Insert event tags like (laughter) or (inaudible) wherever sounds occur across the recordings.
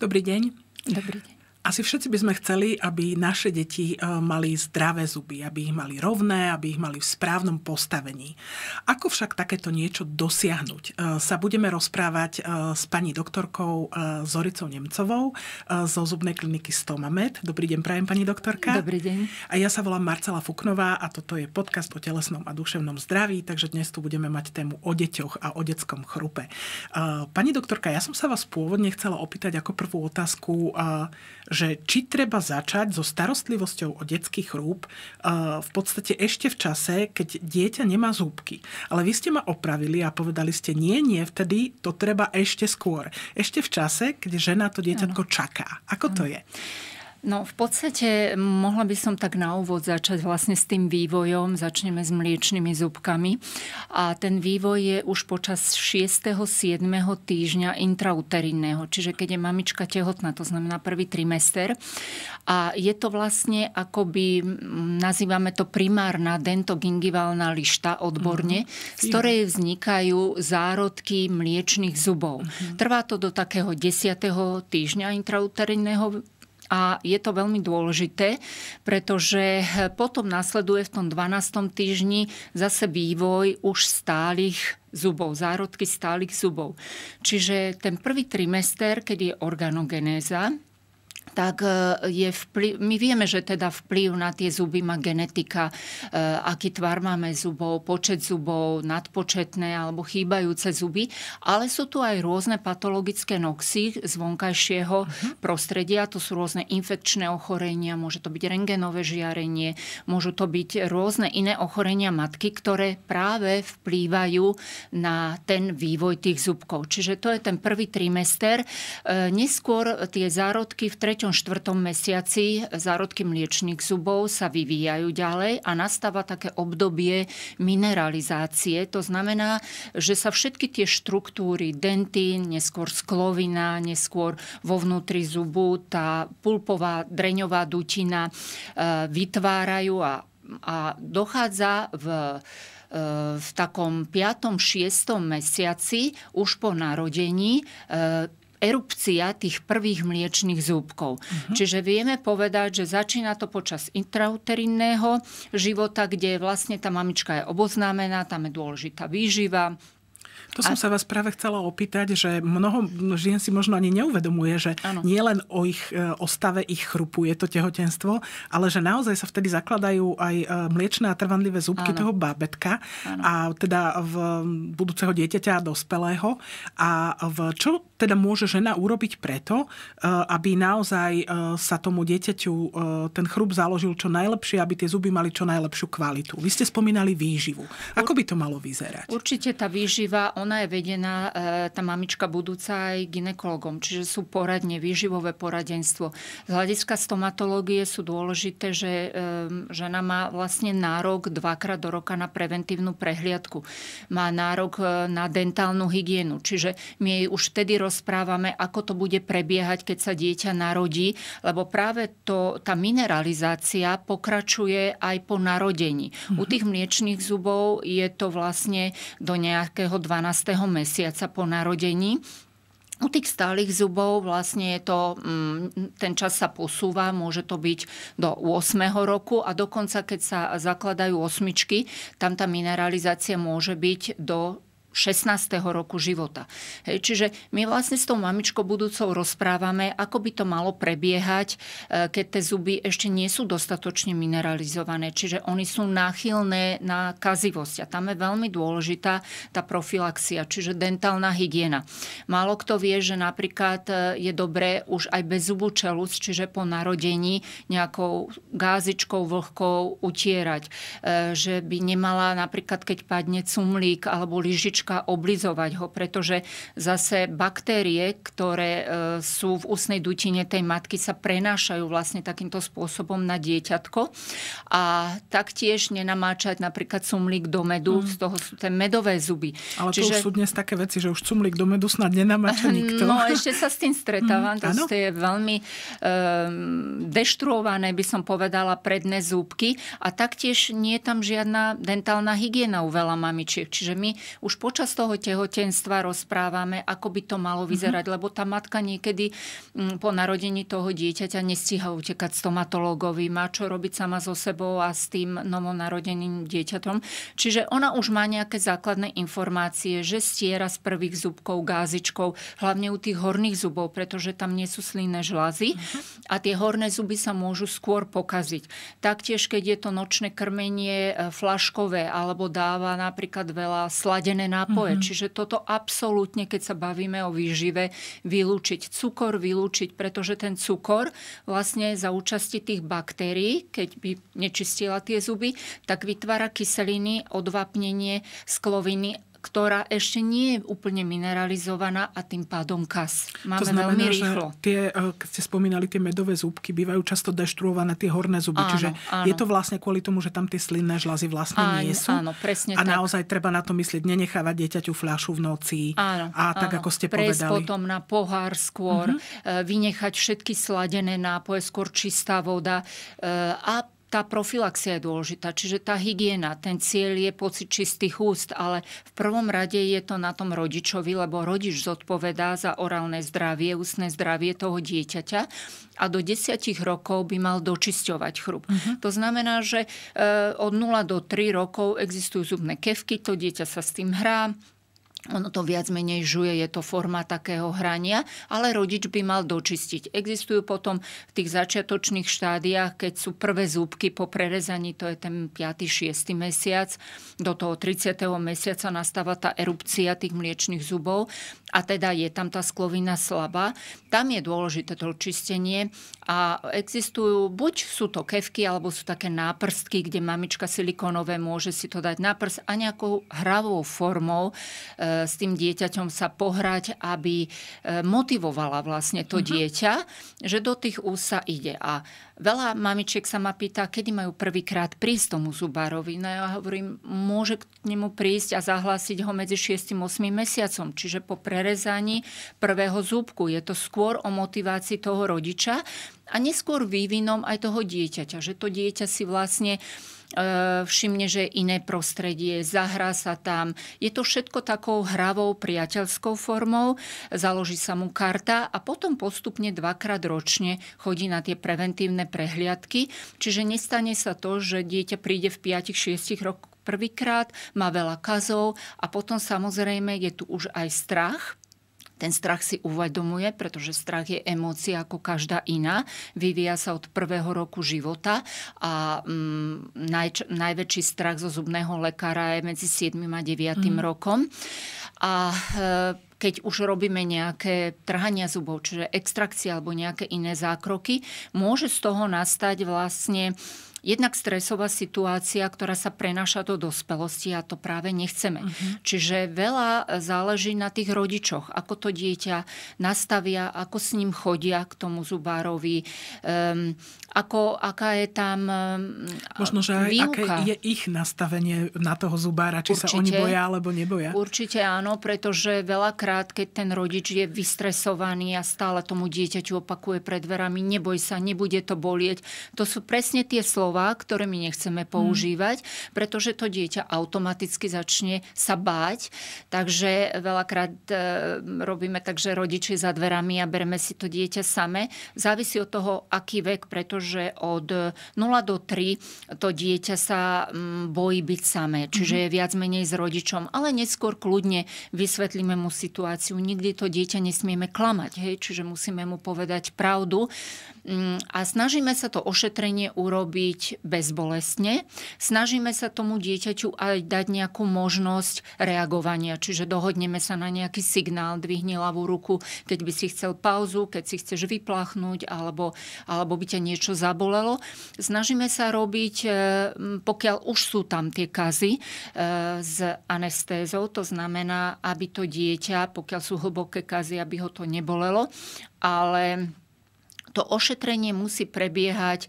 Добрый день. Добрый день. asi všetci by sme chceli, aby naše deti e, mali zdravé zuby, aby ich mali rovné, aby ich mali v správnom postavení. Ako však takéto niečo dosiahnuť? E, sa budeme rozprávať e, s pani doktorkou Zoricou Nemcovou zo zubnej kliniky Stomamed. Dobrý deň, prajem pani doktorka. Dobrý deň. A ja sa volám Marcela Fuknová a toto je podcast o telesnom a duševnom zdraví, takže dnes tu budeme mať tému o deťoch a o detskom chrupe. Pani doktorka, ja som sa vás pôvodne chcela opýtať ako prvú otázku, že či treba začať so starostlivosťou o detský chrúb eh, v podstate ešte v čase, keď dieťa nemá zúbky. Ale vy ste ma opravili a povedali ste, nie, nie, vtedy to treba ešte skôr. Ešte v čase, keď žena to dieťatko čaká. Ako to je? No v podstate mohla by som tak na úvod začať vlastne s tým vývojom. Začneme s mliečnými zubkami. A ten vývoj je už počas 6. 7. týždňa intrauterinného, čiže keď je mamička tehotná, to znamená prvý trimester. A je to vlastne akoby, nazývame to primárna dentogingiválna lišta odborne, mm-hmm. z ktorej vznikajú zárodky mliečných zubov. Mm-hmm. Trvá to do takého 10. týždňa intrauterinného a je to veľmi dôležité, pretože eh, potom následuje v tom 12. týždni zase vývoj už stálych zubov, zárodky stálych zubov. Čiže ten prvý trimester, keď je organogenéza, tak e, je vplyv, my vieme, že teda vplyv na tie zuby má genetika, e, aký tvar máme zubov, počet zubov, nadpočetné alebo chýbajúce zuby, ale sú tu aj rôzne patologické noxy z vonkajšieho uh-huh. prostredia, to sú rôzne infekčné ochorenia, môže to byť rengenové žiarenie, môžu to byť rôzne iné ochorenia matky, ktoré práve vplývajú na ten vývoj tých zubkov. Čiže to je ten prvý trimester. E, neskôr tie zárodky v treťom každom štvrtom mesiaci zárodky mliečných zubov sa vyvíjajú ďalej a nastáva také obdobie mineralizácie. To znamená, že sa všetky tie štruktúry, dentín, neskôr sklovina, neskôr vo vnútri zubu, tá pulpová dreňová dutina e, vytvárajú a, a dochádza v e, v takom 5. 6. mesiaci už po narodení e, erupcia tých prvých mliečných zúbkov. Uh-huh. Čiže vieme povedať, že začína to počas intrauterinného života, kde vlastne tá mamička je oboznámená, tam je dôležitá výživa, to som a... sa vás práve chcela opýtať, že mnoho žien si možno ani neuvedomuje, že ano. nie len o ich e, o stave ich chrupu je to tehotenstvo, ale že naozaj sa vtedy zakladajú aj e, mliečne a trvanlivé zúbky ano. toho bábetka ano. a teda v budúceho dieťaťa a dospelého. A v čo teda môže žena urobiť preto, e, aby naozaj sa tomu dieťaťu ten chrup založil čo najlepšie, aby tie zuby mali čo najlepšiu kvalitu. Vy ste spomínali výživu. Ako by to malo vyzerať? Určite tá výživa, ona je vedená, eh, tá mamička budúca aj ginekologom, čiže sú poradne, výživové poradenstvo. Z hľadiska stomatológie sú dôležité, že žena má vlastne nárok dvakrát do roka na preventívnu prehliadku. Má nárok eh, na dentálnu hygienu, čiže my jej už vtedy rozprávame, ako to bude prebiehať, keď sa dieťa narodí, lebo práve to, tá mineralizácia pokračuje aj po narodení. U mhm. tých mliečných zubov je to vlastne do nejakého 12 12. mesiaca po narodení. U tých stálych zubov vlastne je to, mm, ten čas sa posúva, môže to byť do 8. roku a dokonca keď sa zakladajú osmičky, tam tá mineralizácia môže byť do 16. roku života. Hej, čiže my vlastne s tou mamičkou budúcou rozprávame, ako by to malo prebiehať, e, keď tie zuby ešte nie sú dostatočne mineralizované, čiže oni sú náchylné na kazivosť. A tam je veľmi dôležitá tá profilaxia, čiže dentálna hygiena. Málo kto vie, že napríklad e, je dobré už aj bez zubu čelúc, čiže po narodení nejakou gázičkou, vlhkou utierať. E, že by nemala napríklad, keď padne cumlík alebo lyžička, vajíčka, oblizovať ho, pretože zase baktérie, ktoré e, sú v ústnej dutine tej matky, sa prenášajú vlastne takýmto spôsobom na dieťatko. A taktiež nenamáčať napríklad cumlík do medu, mm. z toho sú tie medové zuby. Ale Čiže... to už sú dnes také veci, že už cumlík do medu snad nenamáča (laughs) no, nikto. No ešte sa s tým stretávam, mm. to je veľmi um, deštruované, by som povedala, predné zúbky. A taktiež nie je tam žiadna dentálna hygiena u veľa mamičiek. Čiže my už po počas toho tehotenstva rozprávame, ako by to malo mhm. vyzerať, mm-hmm. lebo tá matka niekedy mm, po narodení toho dieťaťa nestíha utekať stomatologovi, má čo robiť sama so sebou a s tým novonarodeným dieťatom. Čiže ona už má nejaké základné informácie, že stiera z prvých zubkov gázičkou, hlavne u tých horných zubov, pretože tam nie sú slinné žlazy mm-hmm. a tie horné zuby sa môžu skôr pokaziť. Taktiež, keď je to nočné krmenie e, flaškové alebo dáva napríklad veľa sladené nápoje, nápoje. Mm-hmm. Čiže toto absolútne, keď sa bavíme o výžive, vylúčiť cukor, vylúčiť, pretože ten cukor vlastne za účasti tých baktérií, keď by nečistila tie zuby, tak vytvára kyseliny, odvapnenie skloviny ktorá ešte nie je úplne mineralizovaná a tým pádom kas. Máme to znamená, veľmi rýchlo. Že tie, eh, keď ste spomínali, tie medové zúbky bývajú často deštruované, tie horné zuby. Áno, čiže áno. je to vlastne kvôli tomu, že tam tie slinné žlazy vlastne áno, nie sú. Áno, presne a tak. naozaj treba na to myslieť, nenechávať dieťaťu fľašu v noci. Áno, a tak, áno. ako ste Prejsť povedali. potom na pohár skôr, uh-huh. vynechať všetky sladené nápoje, skôr čistá voda eh, a tá profilaxia je dôležitá, čiže tá hygiena, ten cieľ je pocit čistých úst, ale v prvom rade je to na tom rodičovi, lebo rodič zodpovedá za orálne zdravie, ústne zdravie toho dieťaťa a do 10 rokov by mal dočisťovať chrup. Uh-huh. To znamená, že e, od 0 do 3 rokov existujú zubné kevky, to dieťa sa s tým hrá, ono to viac menej žuje, je to forma takého hrania, ale rodič by mal dočistiť. Existujú potom v tých začiatočných štádiách, keď sú prvé zúbky po prerezaní, to je ten 5. 6. mesiac, do toho 30. mesiaca nastáva tá erupcia tých mliečných zubov a teda je tam tá sklovina slabá. Tam je dôležité to čistenie a existujú, buď sú to kevky, alebo sú také náprstky, kde mamička silikonové môže si to dať na prst a nejakou hravou formou e, s tým dieťaťom sa pohrať, aby e, motivovala vlastne to mhm. dieťa, že do tých úst sa ide. A veľa mamičiek sa ma pýta, kedy majú prvýkrát prísť tomu zubárovi. No ja hovorím, môže k nemu prísť a zahlásiť ho medzi 6 a 8 mesiacom, čiže po prerezaní prvého zúbku. Je to skôr o motivácii toho rodiča a neskôr vývinom aj toho dieťaťa, že to dieťa si vlastne uh, E, všimne, že iné prostredie, zahrá sa tam. Je to všetko takou hravou, priateľskou formou, založí sa mu karta a potom postupne dvakrát ročne chodí na tie preventívne prehliadky. Čiže nestane sa to, že dieťa príde v 5-6 rokoch prvýkrát, má veľa kazov a potom samozrejme je tu už aj strach, ten strach si uvedomuje, pretože strach je emócia ako každá iná. Vyvíja sa od prvého roku života a mm, naj, najväčší strach zo zubného lekára je medzi 7 a 9 mm. rokom. A e, keď už robíme nejaké trhania zubov, čiže extrakcia alebo nejaké iné zákroky, môže z toho nastať vlastne jednak stresová situácia, ktorá sa prenáša do dospelosti a to práve nechceme. Uh-huh. Čiže veľa záleží na tých rodičoch, ako to dieťa nastavia, ako s ním chodia k tomu zubárovi, um, ako, aká je tam um, Možno, že aj výuka. aké je ich nastavenie na toho zubára, či určite, sa oni boja alebo neboja. Určite áno, pretože veľakrát, keď ten rodič je vystresovaný a stále tomu dieťaťu opakuje pred dverami, neboj sa, nebude to bolieť. To sú presne tie slova, slova, ktoré my nechceme mm. používať, pretože to dieťa automaticky začne sa báť. Takže veľakrát e, robíme tak, že rodiči za dverami a bereme si to dieťa same. Závisí od toho, aký vek, pretože od 0 do 3 to dieťa sa mm, bojí byť samé, mhm. čiže je viac menej s rodičom, ale neskôr kľudne vysvetlíme mu situáciu. Nikdy to dieťa nesmieme klamať, hej? čiže musíme mu povedať pravdu. Mm, a snažíme sa to ošetrenie urobiť bezbolestne. Snažíme sa tomu dieťaťu aj dať nejakú možnosť reagovania, čiže dohodneme sa na nejaký signál, dvihne ľavú ruku, keď by si chcel pauzu, keď si chceš vyplachnúť alebo, alebo by ťa niečo zabolelo. Snažíme sa robiť, e, pokiaľ už sú tam tie kazy, e, s anestézou, to znamená, aby to dieťa, pokiaľ sú hlboké kazy, aby ho to nebolelo, ale to ošetrenie musí prebiehať e,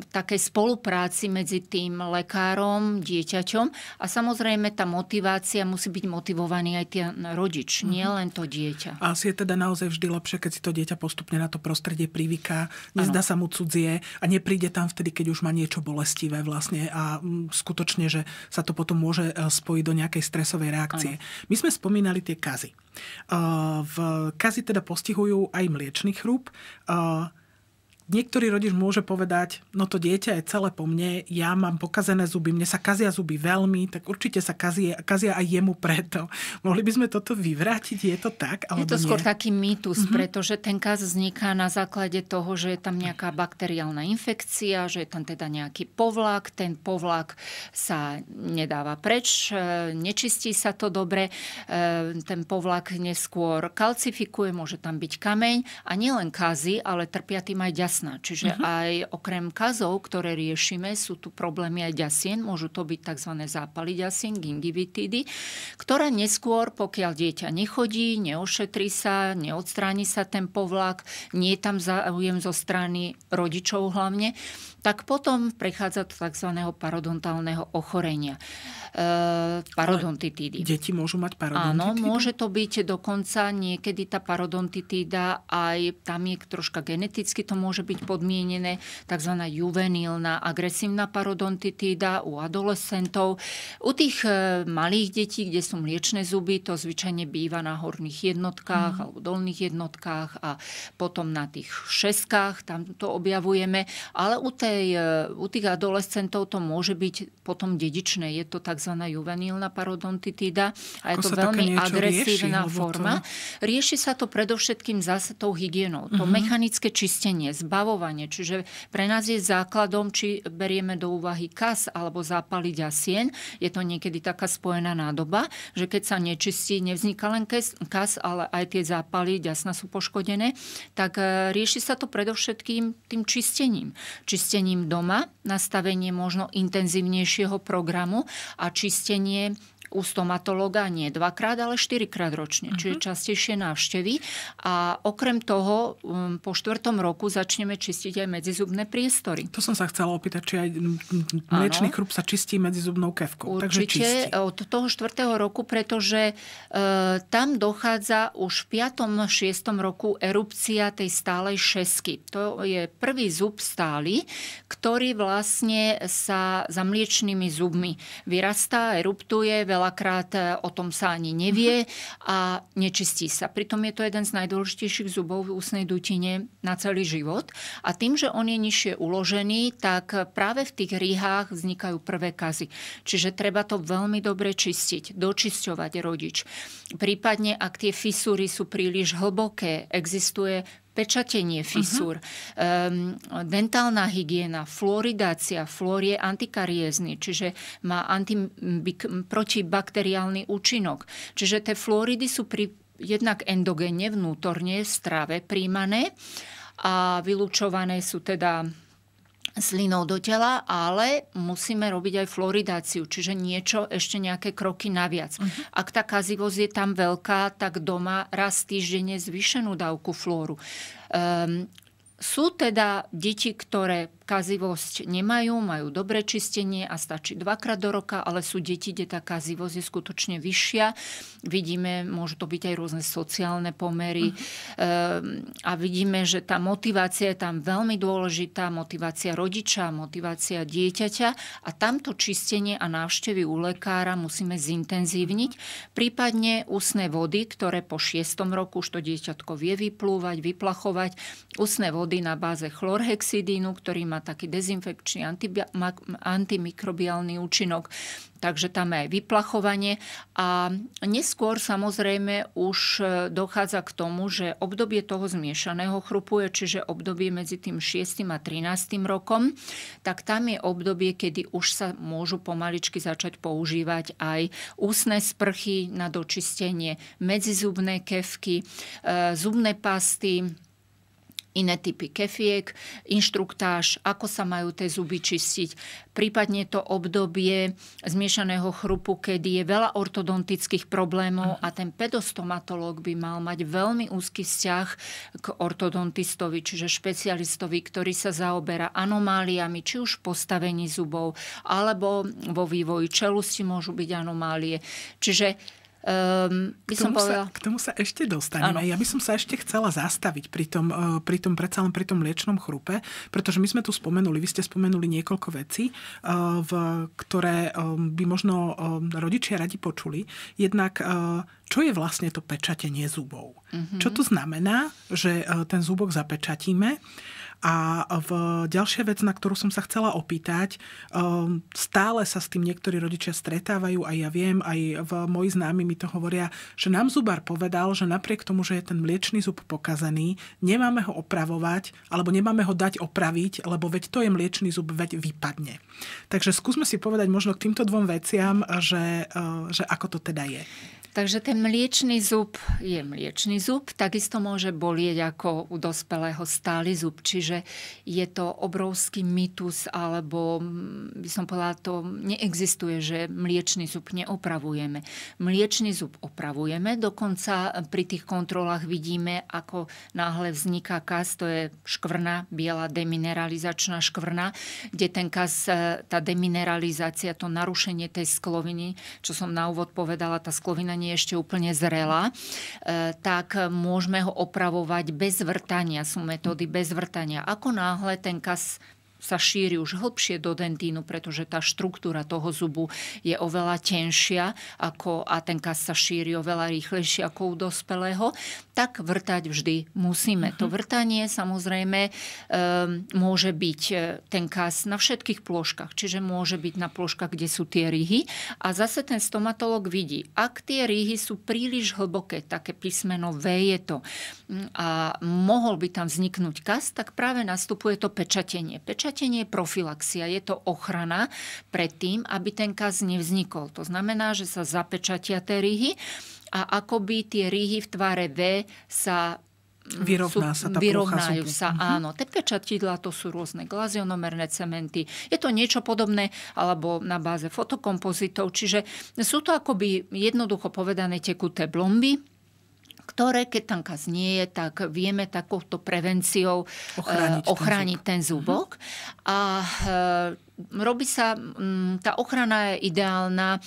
v takej spolupráci medzi tým lekárom, dieťaťom a samozrejme tá motivácia musí byť motivovaný aj ten rodič, mm-hmm. nie len to dieťa. A asi je teda naozaj vždy lepšie, keď si to dieťa postupne na to prostredie privyká, nezdá ano. sa mu cudzie a nepríde tam vtedy, keď už má niečo bolestivé vlastne a skutočne, že sa to potom môže e, spojiť do nejakej stresovej reakcie. Ano. My sme spomínali tie kazy. E, v kazy teda postihujú aj mliečný chrúb, group uh, Niektorý rodič môže povedať, no to dieťa je celé po mne, ja mám pokazené zuby, mne sa kazia zuby veľmi, tak určite sa kazie, kazia aj jemu preto. (laughs) Mohli by sme toto vyvrátiť, je to tak? Alebo je to nie? skôr taký mýtus, mm-hmm. pretože ten kaz vzniká na základe toho, že je tam nejaká bakteriálna infekcia, že je tam teda nejaký povlak, ten povlak sa nedáva preč, e, nečistí sa to dobre, e, ten povlak neskôr kalcifikuje, môže tam byť kameň a nielen kazy, ale trpia tým aj ďas jasná. Čiže uh-huh. aj okrem kazov, ktoré riešime, sú tu problémy aj ďasien. Môžu to byť tzv. zápaly ďasien, gingivitidy, ktoré neskôr, pokiaľ dieťa nechodí, neošetrí sa, neodstráni sa ten povlak, nie je tam záujem zo strany rodičov hlavne, tak potom prechádza do tzv. parodontálneho ochorenia. E, parodontitídy. Ale deti môžu mať parodontitídy? Áno, môže to byť dokonca niekedy tá parodontitída aj tam je troška geneticky to môže byť podmienené, tzv. juvenilná agresívna parodontitída u adolescentov. U tých e, malých detí, kde sú mliečne zuby, to zvyčajne býva na horných jednotkách mm. alebo dolných jednotkách a potom na tých šeskách, tam to objavujeme. Ale u tej, e, u tých adolescentov to môže byť potom dedičné. Je to tzv. juvenilná parodontitída a je to veľmi agresívna rieši, forma. To... Rieši sa to predovšetkým zase tou hygienou. To uh-huh. mechanické čistenie, zbavovanie. Čiže pre nás je základom, či berieme do úvahy kas alebo zápaliť a Je to niekedy taká spojená nádoba, že keď sa nečistí, nevzniká len kas, ale aj tie zápaly, ďasna sú poškodené, tak e, rieši sa to predovšetkým tým čistením. Čistením čistením doma, nastavenie možno intenzívnejšieho programu a čistenie u stomatologa nie dvakrát, ale štyrikrát ročne, čiže mhm. častejšie návštevy. A okrem toho um, po štvrtom roku začneme čistiť aj medzizubné priestory. To som sa chcela opýtať, či aj mliečný chrup sa čistí medzizubnou kevkou. Určite Takže čistí. od toho štvrtého roku, pretože e, tam dochádza už v piatom, šiestom roku erupcia tej stálej šesky. To je prvý zub stály, ktorý vlastne sa za mliečnými zubmi vyrastá, eruptuje, veľa veľakrát eh, o tom sa ani nevie a nečistí sa. Pritom je to jeden z najdôležitejších zubov v ústnej dutine na celý život. A tým, že on je nižšie uložený, tak práve v tých rýhách vznikajú prvé kazy. Čiže treba to veľmi dobre čistiť, dočisťovať rodič. Prípadne, ak tie fisúry sú príliš hlboké, existuje pečatenie fisúr, uh-huh. um, dentálna hygiena, fluoridácia, fluor je antikariézny, čiže má anti, protibakteriálny účinok. Čiže tie fluoridy sú pri, jednak endogénne, vnútorne, strave príjmané a vylúčované sú teda slinou do tela, ale musíme robiť aj floridáciu, čiže niečo, ešte nejaké kroky naviac. Uh-huh. Ak tá kazivosť je tam veľká, tak doma raz týždenne zvyšenú dávku flóru. Um, sú teda deti, ktoré kazivosť nemajú, majú dobré čistenie a stačí dvakrát do roka, ale sú deti, kde tá kazivosť je skutočne vyššia. Vidíme, môžu to byť aj rôzne sociálne pomery mm. a vidíme, že tá motivácia je tam veľmi dôležitá, motivácia rodiča, motivácia dieťaťa a tamto čistenie a návštevy u lekára musíme zintenzívniť, mhm. prípadne ústne vody, ktoré po 6. roku už to dieťatko vie vyplúvať, vyplachovať, ústne vody na báze chlorhexidínu, ktorý má taký dezinfekčný antimikrobiálny účinok, takže tam je aj vyplachovanie. A neskôr samozrejme už e, dochádza k tomu, že obdobie toho zmiešaného chrupu je, čiže obdobie medzi tým 6. a 13. rokom, tak tam je obdobie, kedy už sa môžu pomaličky začať používať aj ústne sprchy na dočistenie, medzizubné kevky, e, zubné pasty, iné typy kefiek, inštruktáž, ako sa majú tie zuby čistiť, prípadne to obdobie zmiešaného chrupu, kedy je veľa ortodontických problémov a ten pedostomatológ by mal mať veľmi úzky vzťah k ortodontistovi, čiže špecialistovi, ktorý sa zaoberá anomáliami, či už v postavení zubov, alebo vo vývoji čelusti môžu byť anomálie. Čiže Um, by k, tomu som sa, k tomu sa ešte dostaneme. Ano. Ja by som sa ešte chcela zastaviť pri tom, eh, pri tom predsa len pri tom mliečnom chrupe, pretože my sme tu spomenuli, vy ste spomenuli niekoľko vecí, eh, v, ktoré ehm, by možno ehm, rodičia radi počuli. Jednak eh, čo je vlastne to pečatenie zubov? Mm-hmm. Čo to znamená, že ten zubok zapečatíme? A v, ďalšia vec, na ktorú som sa chcela opýtať, ehm, stále sa s tým niektorí rodičia stretávajú a ja viem, aj v moji známi mi to hovoria, že nám zubár povedal, že napriek tomu, že je ten mliečný zub pokazaný, nemáme ho opravovať alebo nemáme ho dať opraviť, lebo veď to je mliečný zub, veď vypadne. Takže skúsme si povedať možno k týmto dvom veciam, že, ehm, že ako to teda je. Takže ten mliečný zub je mliečný zub, takisto môže bolieť ako u dospelého stály zub, čiže je to obrovský mytus, alebo mm, by som povedala, to neexistuje, že mliečný zub neopravujeme. Mliečný zub opravujeme, dokonca e, pri tých kontrolách vidíme, ako náhle vzniká kas, to je škvrna, biela demineralizačná škvrna, kde ten kas, e, tá demineralizácia, to narušenie tej skloviny, čo som na úvod povedala, tá sklovina nie je ešte úplne zrela, e, tak môžeme ho opravovať bez vrtania. Sú metódy bez vrtania. Ako náhle ten kas sa šíri už hlbšie do dentínu, pretože tá štruktúra toho zubu je oveľa tenšia ako, a ten kas sa šíri oveľa rýchlejšie ako u dospelého, tak vrtať vždy musíme. Uh-huh. To mhm. vrtanie samozrejme um, môže byť e, ten kas na všetkých plôžkach, čiže môže byť na plôžkach, kde sú tie rýhy a zase ten stomatolog vidí, ak tie rýhy sú príliš hlboké, také písmeno V je to, a mohol by tam vzniknúť kas, tak práve nastupuje to pečatenie. Pečatenie Fajčatenie je profilaxia, je to ochrana pred tým, aby ten kaz nevznikol. To znamená, že sa zapečatia tie ryhy a akoby tie ryhy v tvare V sa mm, Vyrovná sú, sa tá vyrovnajú sa, uh-huh. áno. Tie pečatidla to sú rôzne glazionomerné cementy. Je to niečo podobné, alebo na báze fotokompozitov. Čiže sú to akoby jednoducho povedané tekuté blomby, ktoré keď tam kaz nie je, tak vieme takouto prevenciou ochrániť, eh, ochrániť ten zubok. Ten mhm. zubok. A eh, robí sa, mm, tá ochrana je ideálna e,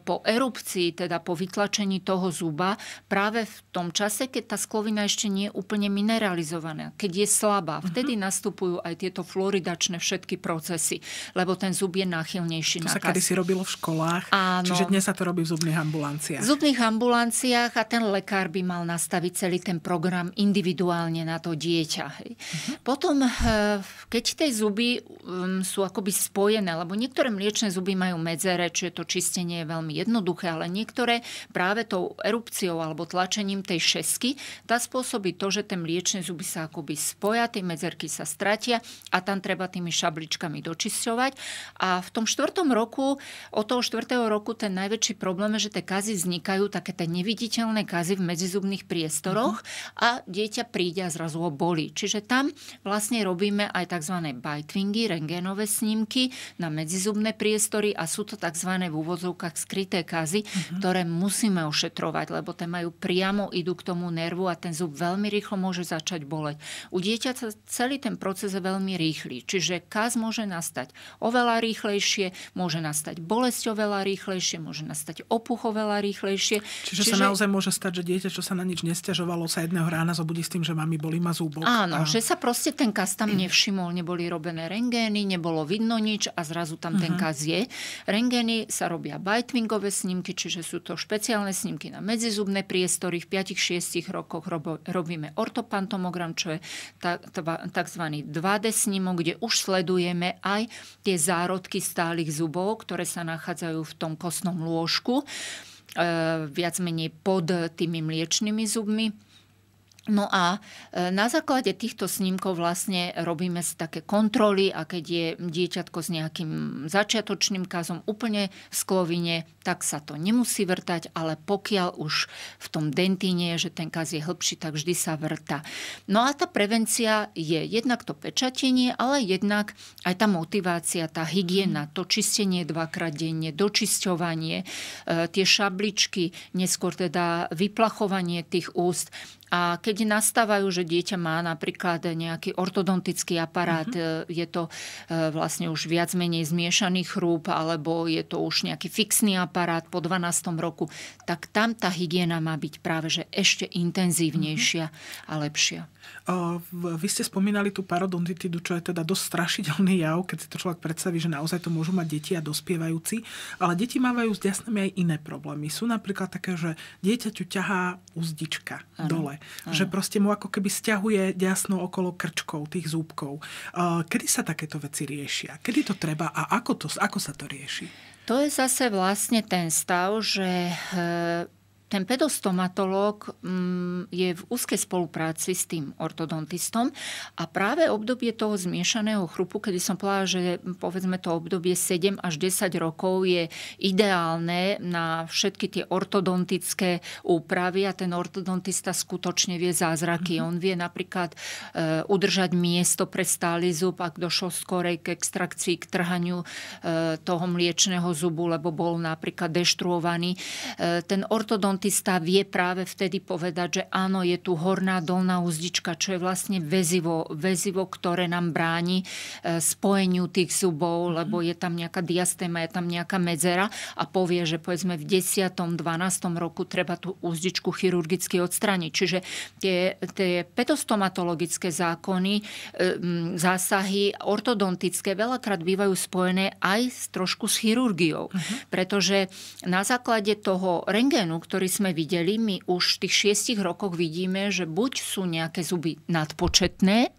po erupcii, teda po vytlačení toho zuba, práve v tom čase, keď tá sklovina ešte nie je úplne mineralizovaná, keď je slabá. Mhm. Vtedy nastupujú aj tieto floridačné všetky procesy, lebo ten zub je náchylnejší. To na sa kedy si robilo v školách, Áno. čiže dnes sa to robí v zubných ambulanciách. V zubných ambulanciách a ten lekár by mal nastaviť celý ten program individuálne na to dieťa. Hej. Uh-huh. Potom, e, keď tie zuby mm, sú akoby spojené, lebo niektoré mliečne zuby majú medzere, čiže to čistenie je veľmi jednoduché, ale niektoré práve tou erupciou alebo tlačením tej šesky, tá spôsobí to, že tie mliečne zuby sa akoby spoja, tie medzerky sa stratia a tam treba tými šabličkami dočisťovať. A v tom štvrtom roku, od toho štvrtého roku ten najväčší problém je, že tie kazy vznikajú, také tie neviditeľné kazy v medzizubných priestoroch a dieťa príde a zrazu ho boli. Čiže tam vlastne robíme aj tzv. bite wingy, rengénové snímky, výdavky na medzizubné priestory a sú to tzv. v úvodzovkách skryté kazy, uh-huh. ktoré musíme ošetrovať, lebo tie majú priamo, idú k tomu nervu a ten zub veľmi rýchlo môže začať boleť. U dieťaťa celý ten proces je veľmi rýchly, čiže kaz môže nastať oveľa rýchlejšie, môže nastať bolesť oveľa rýchlejšie, môže nastať opuch oveľa rýchlejšie. Čiže, čiže sa naozaj môže stať, že dieťa, čo sa na nič nestiažovalo, sa jedného rána zobudí s tým, že mami boli ma zubok. Áno, a... že sa proste ten kaz tam nevšimol, neboli robené rengény, nebolo vidno nič nič a zrazu tam ten mhm. kaz je. Rengeny sa robia bajtvingové snímky, čiže sú to špeciálne snímky na medzizubné priestory. V 5-6 rokoch robíme ortopantomogram, čo je tzv. 2D snímok, kde už sledujeme aj tie zárodky stálych zubov, ktoré sa nachádzajú v tom kostnom lôžku, e, viac menej pod tými mliečnými zubmi No a e, na základe týchto snímkov vlastne robíme si také kontroly a keď je dieťatko s nejakým začiatočným kazom úplne v sklovine, tak sa to nemusí vrtať, ale pokiaľ už v tom dentíne je, že ten kaz je hĺbší, tak vždy sa vrta. No a tá prevencia je jednak to pečatenie, ale jednak aj tá motivácia, tá hygiena, to čistenie dvakrát denne, dočisťovanie, e, tie šabličky, neskôr teda vyplachovanie tých úst. A keď nastávajú, že dieťa má napríklad nejaký ortodontický aparát, uh-huh. je to e, vlastne už viac menej zmiešaný chrúb, alebo je to už nejaký fixný aparát po 12. roku, tak tam tá hygiena má byť práve že ešte mhm. intenzívnejšia uh-huh. a lepšia. Vy ste spomínali tú parodontitidu, čo je teda dosť strašidelný jav, keď si to človek predstaví, že naozaj to môžu mať deti a dospievajúci, ale deti mávajú s jasnými aj iné problémy. Sú napríklad také, že dieťaťu ťahá úzdička ano. dole, ano. že proste mu ako keby stiahuje ďasno okolo krčkov, tých zúbkov. Kedy sa takéto veci riešia? Kedy to treba a ako, to, ako sa to rieši? To je zase vlastne ten stav, že e, ten pedostomatolog mm, je v úzkej spolupráci s tým ortodontistom a práve obdobie toho zmiešaného chrupu, kedy som povedala, že mm, povedzme to obdobie 7 až 10 rokov je ideálne na všetky tie ortodontické úpravy a ten ortodontista skutočne vie zázraky. Mm-hmm. On vie napríklad e, udržať miesto pre stály zub, ak došlo skorej k extrakcii, k trhaniu e, toho mliečného zubu, lebo bol napríklad deštruovaný. E, ten ortodont frontista vie práve vtedy povedať, že áno, je tu horná dolná úzdička, čo je vlastne väzivo, väzivo ktoré nám bráni e, spojeniu tých zubov, lebo mhm. je tam nejaká diastéma, je tam nejaká medzera a povie, že povedzme v 10. 12. roku treba tú úzdičku chirurgicky odstrániť. Čiže tie, tie petostomatologické zákony, e, zásahy ortodontické veľakrát bývajú spojené aj s, trošku s chirurgiou, uh-huh. pretože na základe toho rengénu, ktorý sme videli, my už v tých šiestich rokoch vidíme, že buď sú nejaké zuby nadpočetné,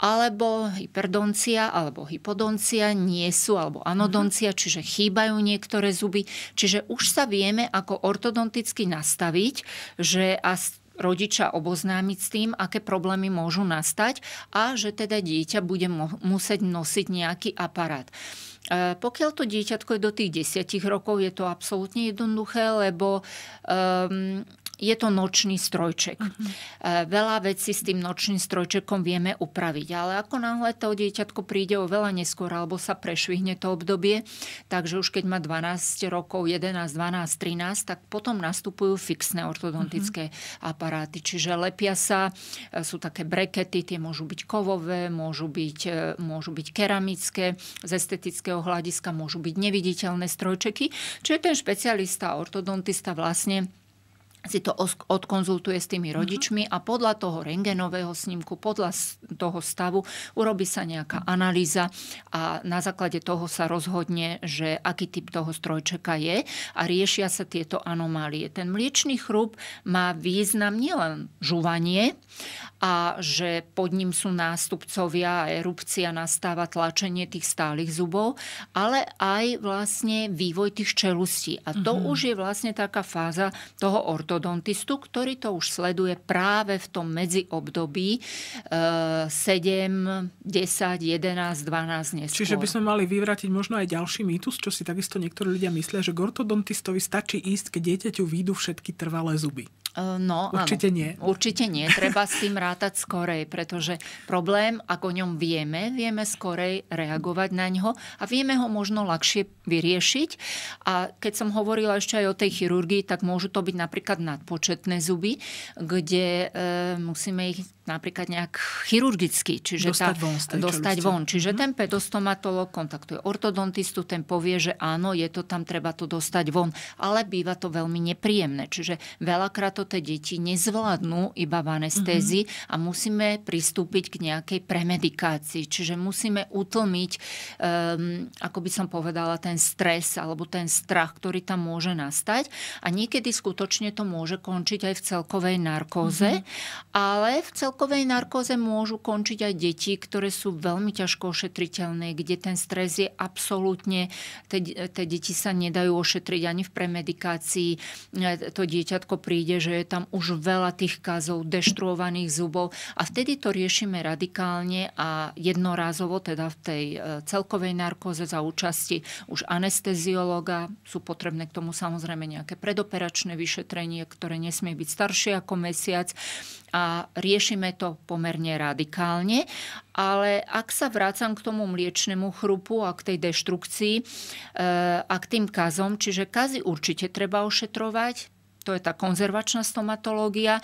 alebo hyperdoncia alebo hypodoncia nie sú, alebo anodoncia, mhm. čiže chýbajú niektoré zuby. Čiže už sa vieme ako ortodonticky nastaviť, že a rodiča oboznámiť s tým, aké problémy môžu nastať a že teda dieťa bude musieť nosiť nejaký aparát. E, pokiaľ to dieťatko je do tých 10 rokov, je to absolútne jednoduché, lebo um, je to nočný strojček. Mm-hmm. Uh-huh. Veľa vecí s tým nočným strojčekom vieme upraviť, ale ako náhle to dieťatko príde o veľa neskôr alebo sa prešvihne to obdobie, takže už keď má 12 rokov, 11, 12, 13, tak potom nastupujú fixné ortodontické mm-hmm. Uh-huh. aparáty, čiže lepia sa, eh, sú také brekety, tie môžu byť kovové, môžu byť, eh, môžu byť keramické, z estetického hľadiska môžu byť neviditeľné strojčeky, čiže ten špecialista, ortodontista vlastne si to odkonzultuje s tými mhm. rodičmi a podľa toho rengenového snímku, podľa toho stavu urobí sa nejaká analýza a na základe toho sa rozhodne, že aký typ toho strojčeka je a riešia sa tieto anomálie. Ten mliečný chrub má význam nielen žuvanie a že pod ním sú nástupcovia a erupcia nastáva tlačenie tých stálych zubov, ale aj vlastne vývoj tých čelustí. A to mm-hmm. už je vlastne taká fáza toho ortodoxu ortodontistu, ktorý to už sleduje práve v tom medziobdobí 7, 10, 11, 12 neskôr. Čiže by sme mali vyvratiť možno aj ďalší mýtus, čo si takisto niektorí ľudia myslia, že k ortodontistovi stačí ísť, keď dieťaťu výjdu všetky trvalé zuby. E, no, Určite áno. nie. Určite nie. Treba s tým rátať skorej, pretože problém, ako o ňom vieme, vieme skorej reagovať na ňo a vieme ho možno ľahšie vyriešiť. A keď som hovorila ešte aj o tej chirurgii, tak môžu to byť napríklad nadpočetné zuby, kde e, musíme ich napríklad nejak chirurgicky, čiže dostať tá, von, dostať von. Čiže mm ten pedostomatolog kontaktuje ortodontistu, ten povie, že áno, je to tam, treba to dostať von. Ale býva to veľmi nepríjemné, čiže veľakrát to tie deti nezvládnu iba v anestézii mm-hmm. a musíme pristúpiť k nejakej premedikácii. Čiže musíme utlmiť, um, ako by som povedala, ten stres alebo ten strach, ktorý tam môže nastať. A niekedy skutočne to môže končiť aj v celkovej narkóze, mm-hmm. ale v celkovej narkóze môžu končiť aj deti, ktoré sú veľmi ťažko ošetriteľné, kde ten stres je absolútne, tie deti sa nedajú ošetriť ani v premedikácii. E, to dieťatko príde, že že je tam už veľa tých kazov, deštruovaných zubov a vtedy to riešime radikálne a jednorázovo, teda v tej e, celkovej narkóze za účasti už anesteziológa. Sú potrebné k tomu samozrejme nejaké predoperačné vyšetrenie, ktoré nesmie byť staršie ako mesiac a riešime to pomerne radikálne. Ale ak sa vrácam k tomu mliečnemu chrupu a k tej deštrukcii e, a k tým kazom, čiže kazy určite treba ošetrovať, to je tá konzervačná stomatológia.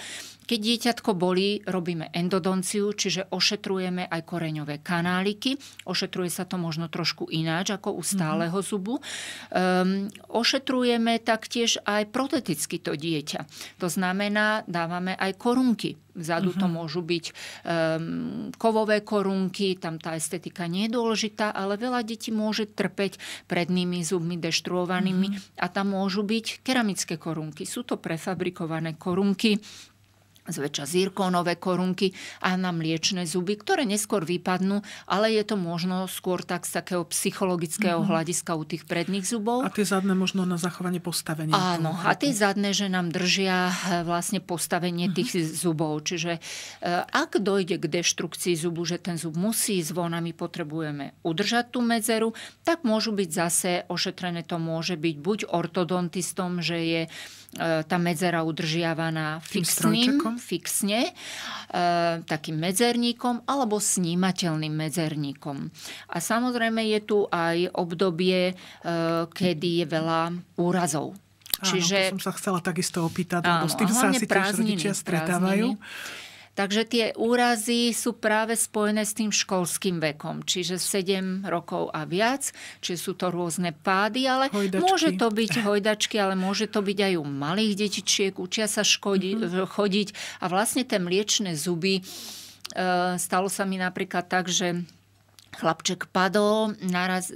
Keď dieťatko bolí, robíme endodonciu, čiže ošetrujeme aj koreňové kanáliky. Ošetruje sa to možno trošku ináč ako u stáleho mhm. zubu. Um, ošetrujeme taktiež aj proteticky to dieťa. To znamená, dávame aj korunky. Vzadu uh-huh. to mhm. môžu byť um, kovové korunky, tam tá estetika nie je dôležitá, ale veľa detí môže trpeť prednými zubmi deštruovanými uh-huh. a tam môžu byť keramické korunky. Sú to prefabrikované korunky, zväčša zirkónové korunky a na mliečne zuby, ktoré neskôr vypadnú, ale je to možno skôr tak z takého psychologického mm-hmm. hľadiska u tých predných zubov. A tie zadné možno na zachovanie postavenia. Áno, a tie zadné, že nám držia eh, vlastne postavenie mm-hmm. tých zubov. Čiže eh, ak dojde k deštrukcii zubu, že ten zub musí zvonami, potrebujeme udržať tú medzeru, tak môžu byť zase ošetrené to môže byť buď ortodontistom, že je E, tá medzera udržiavaná fixným, fixne, e, takým medzerníkom alebo snímateľným medzerníkom. A samozrejme je tu aj obdobie, e, kedy je veľa úrazov. Čiže... to som sa chcela takisto opýtať, áno, lebo s tým sa asi tiež rodičia stretávajú. Prázdniny. Takže tie úrazy sú práve spojené s tým školským vekom, čiže 7 rokov a viac, či sú to rôzne pády, ale hojdačky. môže to byť hojdačky, ale môže to byť aj u malých detičiek, učia sa škodi- mm-hmm. E, chodiť a vlastne tie mliečne zuby, e, stalo sa mi napríklad tak, že Chlapček padol, naraz,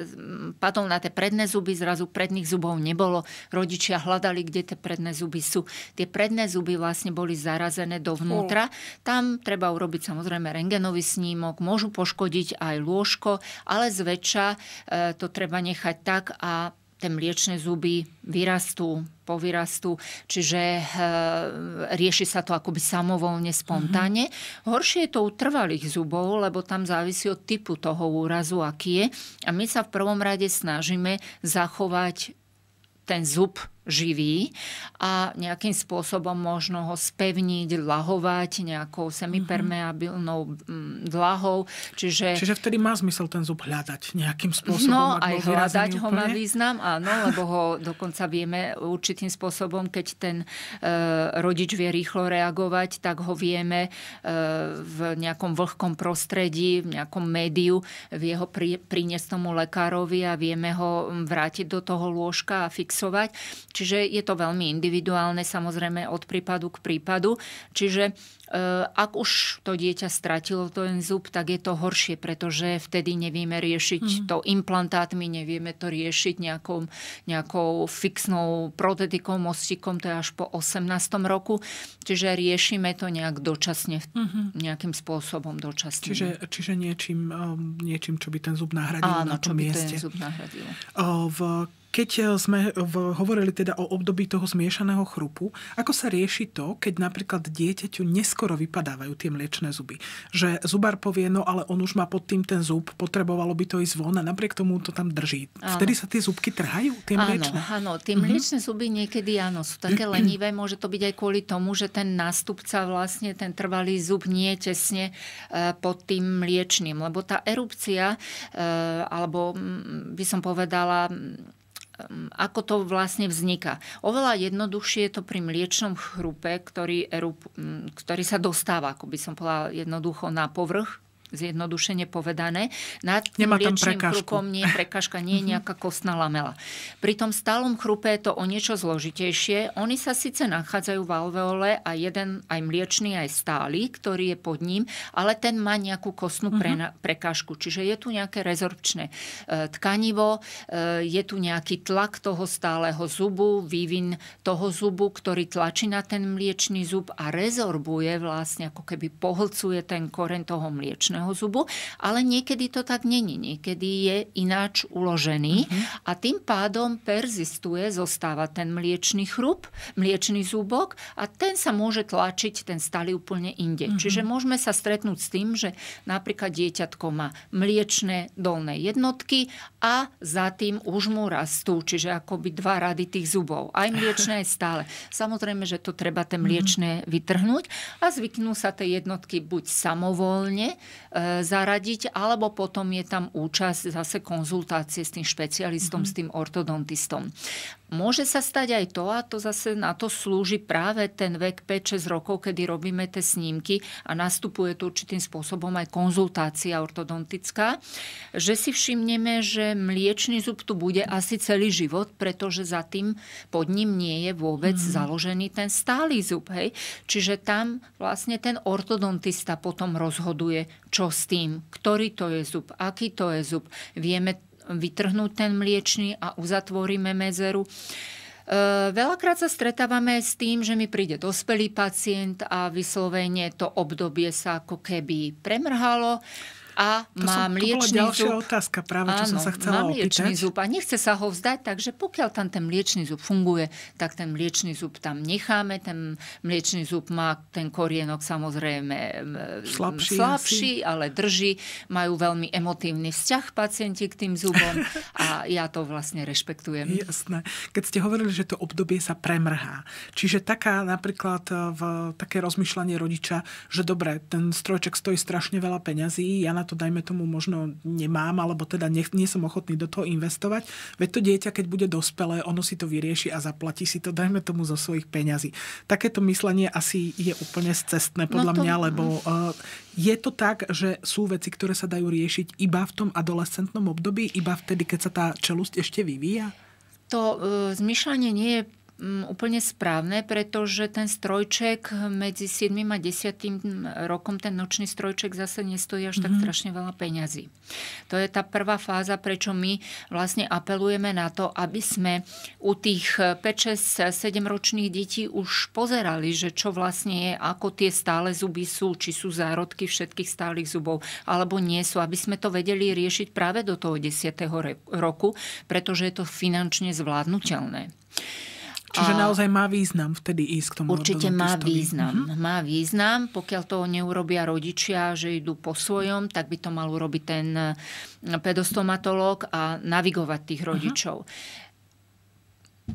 padol na tie predné zuby, zrazu predných zubov nebolo. Rodičia hľadali, kde tie predné zuby sú. Tie predné zuby vlastne boli zarazené dovnútra. Tam treba urobiť samozrejme rengenový snímok, môžu poškodiť aj lôžko, ale zväčša e, to treba nechať tak a tie mliečne zuby vyrastú, povyrastú, čiže e, rieši sa to akoby samovolne, spontánne. Mm-hmm. Horšie je to u trvalých zubov, lebo tam závisí od typu toho úrazu, aký je. A my sa v prvom rade snažíme zachovať ten zub živí a nejakým spôsobom možno ho spevniť, lahovať nejakou semipermeabilnou dlahou. Mm, Čiže, Čiže vtedy má zmysel ten zub hľadať nejakým spôsobom? No, aj hľadať ho má význam, áno, lebo ho dokonca vieme určitým spôsobom, keď ten e, rodič vie rýchlo reagovať, tak ho vieme e, v nejakom vlhkom prostredí, v nejakom médiu, vie ho pri, priniesť tomu lekárovi a vieme ho vrátiť do toho lôžka a fixovať. Čiže je to veľmi individuálne samozrejme od prípadu k prípadu. Čiže e, ak už to dieťa stratilo ten zub, tak je to horšie, pretože vtedy nevieme riešiť mm. to implantátmi, nevieme to riešiť nejakou, nejakou fixnou protetikou, mostikom, to je až po 18. roku. Čiže riešime to nejak dočasne, mm-hmm. nejakým spôsobom dočasne. Čiže, čiže niečím, um, niečím, čo by ten zub nahradil Áno, na tom čo by mieste. ten zub nahradil. V keď eh, sme hovorili teda o období toho zmiešaného chrupu, ako sa rieši to, keď napríklad dieťaťu neskoro vypadávajú tie mliečne zuby? Že zubár povie, no ale on už má pod tým ten zub, potrebovalo by to ísť von a napriek tomu to tam drží. Áno. Vtedy sa tie zubky trhajú, tie mliečne? Áno, áno tie mhm. mliečne zuby niekedy áno, sú také mhm. lenivé, môže to byť aj kvôli tomu, že ten nástupca vlastne, ten trvalý zub nie je tesne eh, pod tým mliečným, lebo tá erupcia, eh, alebo mm, by som povedala, mm, Hm, ako to vlastne vzniká. Oveľa jednoduchšie je to pri mliečnom chrupe, ktorý, erup, hm, ktorý sa dostáva, ako by som povedala, jednoducho na povrch zjednodušene povedané. Nad tým Nemá tam chrupom nie je prekažka, nie je nejaká kostná lamela. Pri tom stálom chrupe je to o niečo zložitejšie. Oni sa síce nachádzajú v alveole a jeden aj mliečný, aj stály, ktorý je pod ním, ale ten má nejakú kostnú mhm. pre, prekážku. Čiže je tu nejaké rezorpčné e, tkanivo, e, je tu nejaký tlak toho stáleho zubu, vývin toho zubu, ktorý tlačí na ten mliečný zub a rezorbuje vlastne, ako keby pohlcuje ten koren toho mliečného štvorného zubu, ale niekedy to tak není. Niekedy je ináč uložený uh-huh. a tým pádom persistuje, zostáva ten mliečný chrup, mliečný zúbok a ten sa môže tlačiť, ten stály úplne inde. Uh-huh. Čiže môžeme sa stretnúť s tým, že napríklad dieťatko má mliečne dolné jednotky a za tým už mu rastú, čiže akoby dva rady tých zubov. Aj mliečne, aj stále. Samozrejme, že to treba tie mhm. mliečne vytrhnúť a zvyknú sa tie jednotky buď samovolne E, zaradiť, alebo potom je tam účasť zase konzultácie s tým špecialistom, mm-hmm. s tým ortodontistom. Môže sa stať aj to, a to zase na to slúži práve ten vek 5-6 rokov, kedy robíme tie snímky a nastupuje to určitým spôsobom aj konzultácia ortodontická, že si všimneme, že mliečný zub tu bude asi celý život, pretože za tým pod ním nie je vôbec mm. založený ten stály zub. Hej? Čiže tam vlastne ten ortodontista potom rozhoduje, čo s tým, ktorý to je zub, aký to je zub. Vieme vytrhnúť ten mliečný a uzatvoríme medzeru. E, veľakrát sa stretávame s tým, že mi príde dospelý pacient a vyslovene to obdobie sa ako keby premrhalo a to má som, to liečný bola ďalšia zub. otázka práve, čo som sa chcela má mliečný opýtať. zub a nechce sa ho vzdať, takže pokiaľ tam ten mliečný zub funguje, tak ten mliečný zub tam necháme. Ten mliečný zub má ten korienok samozrejme slabší, slabší ale drží. Majú veľmi emotívny vzťah pacienti k tým zubom a (laughs) ja to vlastne rešpektujem. Jasné. Keď ste hovorili, že to obdobie sa premrhá. Čiže taká napríklad eh, v také rozmýšľanie rodiča, že dobre, ten strojček stojí strašne veľa peňazí, ja na to dajme tomu možno nemám, alebo teda nie, nie som ochotný do toho investovať. Veď to dieťa, keď bude dospelé, ono si to vyrieši a zaplatí si to, dajme tomu zo svojich peňazí. Takéto myslenie asi je úplne cestné no podľa no to... mňa, lebo uh, je to tak, že sú veci, ktoré sa dajú riešiť iba v tom adolescentnom období, iba vtedy, keď sa tá čelusť ešte vyvíja? To uh, zmyšľanie nie je Mm, úplne správne, pretože ten strojček medzi 7. a 10. rokom, ten nočný strojček zase nestojí až mm-hmm. tak mhm. strašne veľa peňazí. To je tá prvá fáza, prečo my vlastne apelujeme na to, aby sme u tých 5, 6, 7 ročných detí už pozerali, že čo vlastne je, ako tie stále zuby sú, či sú zárodky všetkých stálych zubov, alebo nie sú, aby sme to vedeli riešiť práve do toho 10. roku, pretože je to finančne zvládnutelné. Čiže a... naozaj má význam vtedy ísť k tomu Určite má význam. Mm-hmm. Má význam, pokiaľ to neurobia rodičia, že idú po svojom, tak by to mal urobiť ten eh, pedostomatolog a navigovať tých mhm. rodičov. Mhm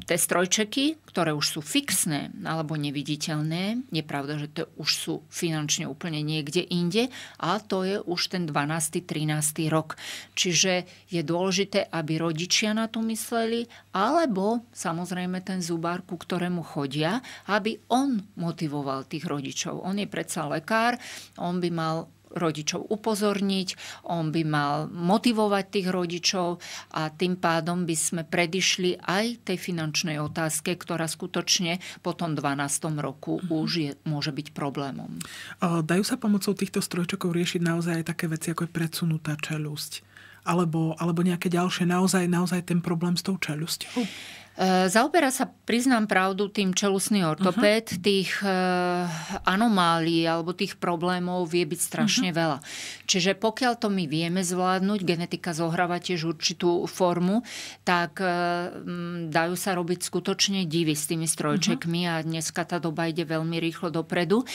tie strojčeky, ktoré už sú fixné alebo neviditeľné, je pravda, že to už sú finančne úplne niekde inde, a to je už ten 12. 13. rok. Čiže je dôležité, aby rodičia na to mysleli, alebo samozrejme ten zubár, ku ktorému chodia, aby on motivoval tých rodičov. On je predsa lekár, on by mal rodičov upozorniť, on by mal motivovať tých rodičov a tým pádom by sme predišli aj tej finančnej otázke, ktorá skutočne po tom 12. roku mm-hmm. už je, môže byť problémom. Dajú sa pomocou týchto strojčokov riešiť naozaj aj také veci, ako je predsunutá čelusť? Alebo, alebo nejaké ďalšie, naozaj, naozaj ten problém s tou čelusťou? Eh, zaoberá sa, priznám pravdu, tým čelusný ortopéd. Uh-huh. Tých eh, anomálií alebo tých problémov vie byť strašne uh-huh. veľa. Čiže pokiaľ to my vieme zvládnuť, genetika zohráva tiež určitú formu, tak eh, dajú sa robiť skutočne divy s tými strojčekmi uh-huh. a dneska tá doba ide veľmi rýchlo dopredu.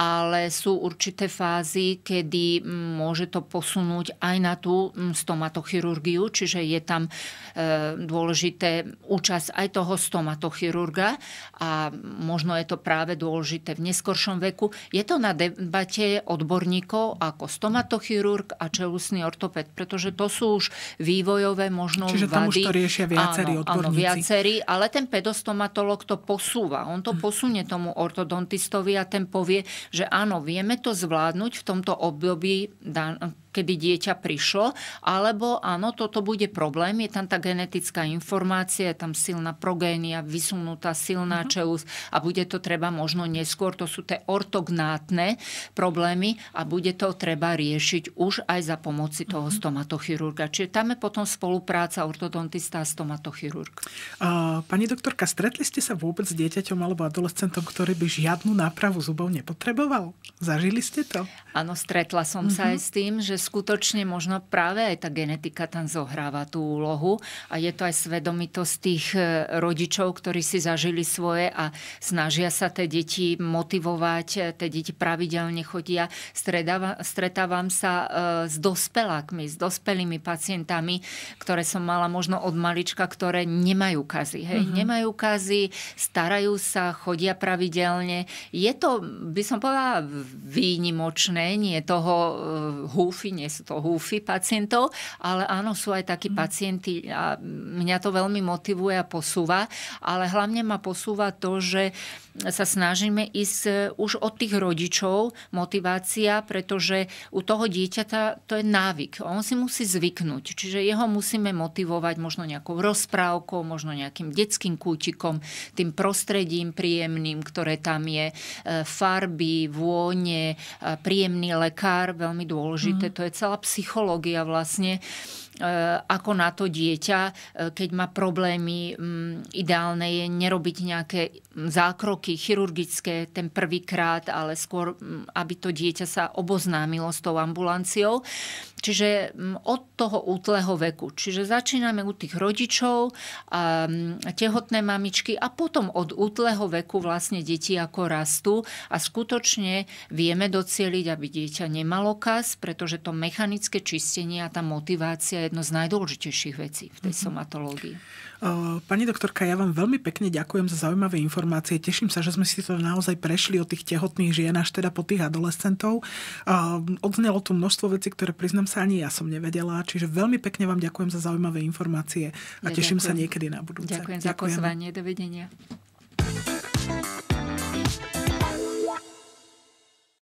Ale sú určité fázy, kedy môže to posunúť aj na tú stomatochirurgiu, čiže je tam dôležité účasť nás aj toho stomatochirurga a možno je to práve dôležité v neskoršom veku. Je to na debate odborníkov ako stomatochirurg a čelusný ortoped, pretože to sú už vývojové možno Čiže tam vady. už to riešia viacerí áno, odborníci. Áno, viacerí, ale ten pedostomatolog to posúva. On to hm. posunie tomu ortodontistovi a ten povie, že áno, vieme to zvládnuť v tomto období kedy dieťa prišlo, alebo áno, toto bude problém, je tam tá genetická informácia, je tam silná progénia, vysunutá silná uh-huh. čelus a bude to treba možno neskôr, to sú tie ortognátne problémy a bude to treba riešiť už aj za pomoci toho uh-huh. stomatochirurga. Čiže tam je potom spolupráca ortodontista a stomatochirurg. Uh, pani doktorka, stretli ste sa vôbec s dieťaťom alebo adolescentom, ktorý by žiadnu nápravu zubov nepotreboval? Zažili ste to? Áno, stretla som uh-huh. sa aj s tým, že skutočne možno práve aj tá genetika tam zohráva tú úlohu a je to aj svedomitosť tých e, rodičov, ktorí si zažili svoje a snažia sa tie deti motivovať, e, tie deti pravidelne chodia. stretávam sa e, s dospelákmi, s dospelými pacientami, ktoré som mala možno od malička, ktoré nemajú kazy. Hej? Mm-hmm. Nemajú kazy, starajú sa, chodia pravidelne. Je to, by som povedala, výnimočné, nie toho húfy nie sú to húfy pacientov, ale áno, sú aj takí mhm. pacienti a mňa to veľmi motivuje a posúva, ale hlavne ma posúva to, že sa snažíme ísť e, už od tých rodičov motivácia, pretože u toho dieťaťa to je návyk. On si musí zvyknúť, čiže jeho musíme motivovať možno nejakou rozprávkou, možno nejakým detským kútikom, tým prostredím príjemným, ktoré tam je, e, farby, vône, príjemný lekár, veľmi dôležité, mm. to to je celá psychológia vlastne Eh, ako na to dieťa, eh, keď má problémy. Mm, ideálne je nerobiť nejaké mm, zákroky chirurgické ten prvýkrát, ale skôr, mm, aby to dieťa sa oboznámilo s tou ambulanciou. Čiže od toho útleho veku. Čiže začíname u tých rodičov, a tehotné mamičky a potom od útleho veku vlastne deti ako rastú a skutočne vieme docieliť, aby dieťa nemalo kas, pretože to mechanické čistenie a tá motivácia jedno z najdôležitejších vecí v tej mhm. somatológii. Pani doktorka, ja vám veľmi pekne ďakujem za zaujímavé informácie. Teším sa, že sme si to naozaj prešli od tých tehotných žien až teda po tých adolescentov. Odznelo tu množstvo vecí, ktoré priznám sa ani ja som nevedela. Čiže veľmi pekne vám ďakujem za zaujímavé informácie a ja teším ďakujem. sa niekedy na budúce. Ďakujem, ďakujem. za pozvanie. Dovidenia.